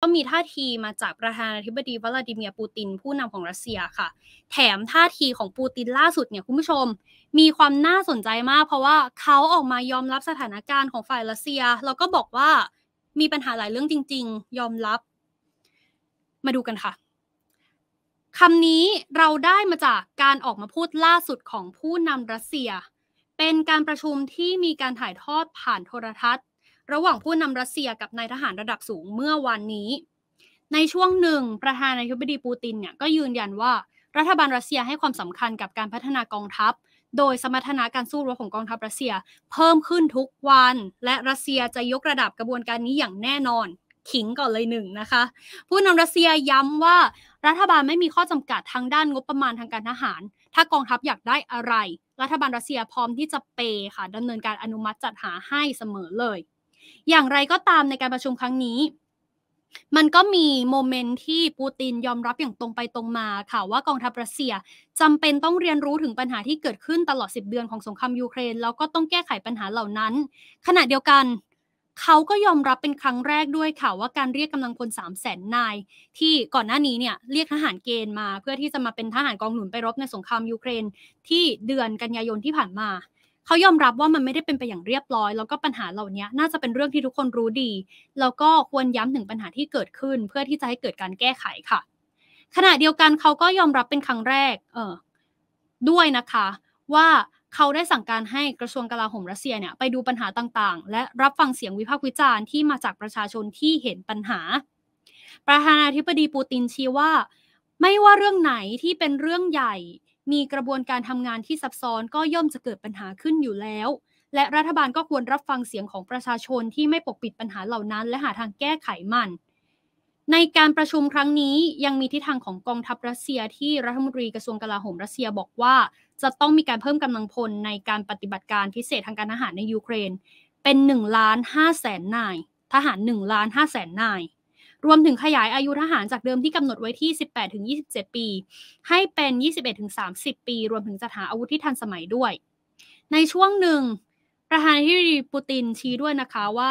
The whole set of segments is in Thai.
ก็มีท่าทีมาจากประธานาธิบดีวลาดิเมียร์ปูตินผู้นำของรัสเซียค่ะแถมท่าทีของปูตินล่าสุดเนี่ยคุณผู้ชม มีความน่าสนใจมาก เพราะว่าเขาออกมายอมรับสถานการณ์ของฝ่ายรัสเซียแล้วก็บอกว่ามีปัญหาหลายเรื่องจริงๆ ยอมรับ มาดูกันค่ะคำนี้เราได้มาจากการออกมาพูดล่าสุดของผู้นำรัสเซีย เป็นการประชุมที่มีการถ่ายทอดผ่านโทรทัศน์ระหว่างผู้นำรัสเซียกับนายทหารระดับสูงเมื่อวันนี้ ในช่วงหนึ่ง ประธานาธิบดีปูตินเนี่ยก็ยืนยันว่า รัฐบาลรัสเซียให้ความสำคัญกับการพัฒนากองทัพ โดยสมรรถนะการสู้รบของกองทัพรัสเซีย เพิ่มขึ้นทุกวัน และรัสเซียจะยกระดับกระบวนการนี้อย่างแน่นอน ขิงก่อนเลยหนึ่งนะคะ ผู้นำรัสเซียย้ำว่ารัฐบาลไม่มีข้อจำกัดทางด้านงบประมาณทางการทหาร ถ้ากองทัพอยากได้อะไร รัฐบาลรัสเซียพร้อมที่จะเปค่ะดำเนินการอนุมัติจัดหาให้เสมอเลยอย่างไรก็ตามในการประชุมครั้งนี้มันก็มีโมเมนต์ที่ปูตินยอมรับอย่างตรงไปตรงมาค่ะว่ากองทัพรัสเซียจำเป็นต้องเรียนรู้ถึงปัญหาที่เกิดขึ้นตลอด 10 เดือนของสงครามยูเครนแล้วก็ต้องแก้ไขปัญหาเหล่านั้น ขณะเดียวกัน เขาก็ยอมรับเป็นครั้งแรกด้วยค่ะว่าการเรียกกำลังพล3 0 0แสนนายที่ก่อนหน้านี้เนี่ยเรียกทหารเกณฑ์มา เพื่อที่จะมาเป็นทหารกองหนุนไปรบในสงครามยูเครน ที่เดือนกันยายนที่ผ่านมาเขายอมรับว่ามันไม่ได้เป็นไปอย่างเรียบร้อย แล้วก็ปัญหาเหล่านี้น่าจะเป็นเรื่องที่ทุกคนรู้ดี แล้วก็ควรย้ำถึงปัญหาที่เกิดขึ้น เพื่อที่จะให้เกิดการแก้ไขค่ะ ขณะเดียวกันเขาก็ยอมรับเป็นครั้งแรกเออด้วยนะคะ ว่าเขาได้สั่งการให้กระทรวงกลาโหมรัสเซียเนี่ยไปดูปัญหาต่าง ๆ และรับฟังเสียงวิพากษ์วิจารณ์ที่มาจากประชาชนที่เห็นปัญหา ประธานาธิบดีปูตินชี้ว่า ไม่ว่าเรื่องไหนที่เป็นเรื่องใหญ่มีกระบวนการทำงานที่ซับซ้อนก็ย่อมจะเกิดปัญหาขึ้นอยู่แล้ว และรัฐบาลก็ควรรับฟังเสียงของประชาชนที่ไม่ปกปิดปัญหาเหล่านั้น และหาทางแก้ไขมัน ในการประชุมครั้งนี้ยังมีทิศทางของกองทัพรัสเซียที่รัฐมนตรีกระทรวงกลาโหมรัสเซียบอกว่า จะต้องมีการเพิ่มกำลังพลในการปฏิบัติการพิเศษทางการทหารในยูเครน เป็น1ล้าน5แสนนาย ทหาร1ล้าน5แสนนายรวมถึงขยายอายุทหารจากเดิมที่กำหนดไว้ที่ 18-27 ปี ให้เป็น 21-30 ปี รวมถึงจัดหาอาวุธที่ทันสมัยด้วย ในช่วงหนึ่ง ประธานาธิบดีปูตินชี้ด้วยนะคะว่า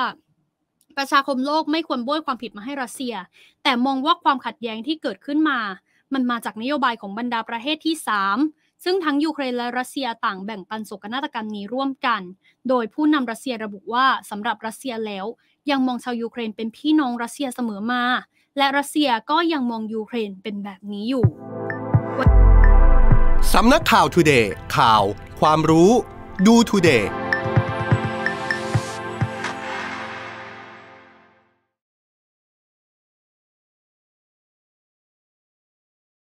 ประชาคมโลกไม่ควรบ้ยความผิดมาให้รัสเซีย แต่มองว่าความขัดแย้งที่เกิดขึ้นมา มันมาจากนโยบายของบรรดาประเทศที่ 3ซึ่งทั้งยูเครนและรัสเซียต่างแบ่งปันโศกนาฏกรรมนี้ร่วมกัน โดยผู้นำรัสเซียระบุว่าสำหรับรัสเซียแล้วยังมองชาวยูเครนเป็นพี่น้องรัสเซียเสมอมา และรัสเซียก็ยังมองยูเครนเป็นแบบนี้อยู่สำนักข่าวทูเดย์ข่าว ความรู้ดูทูเดย์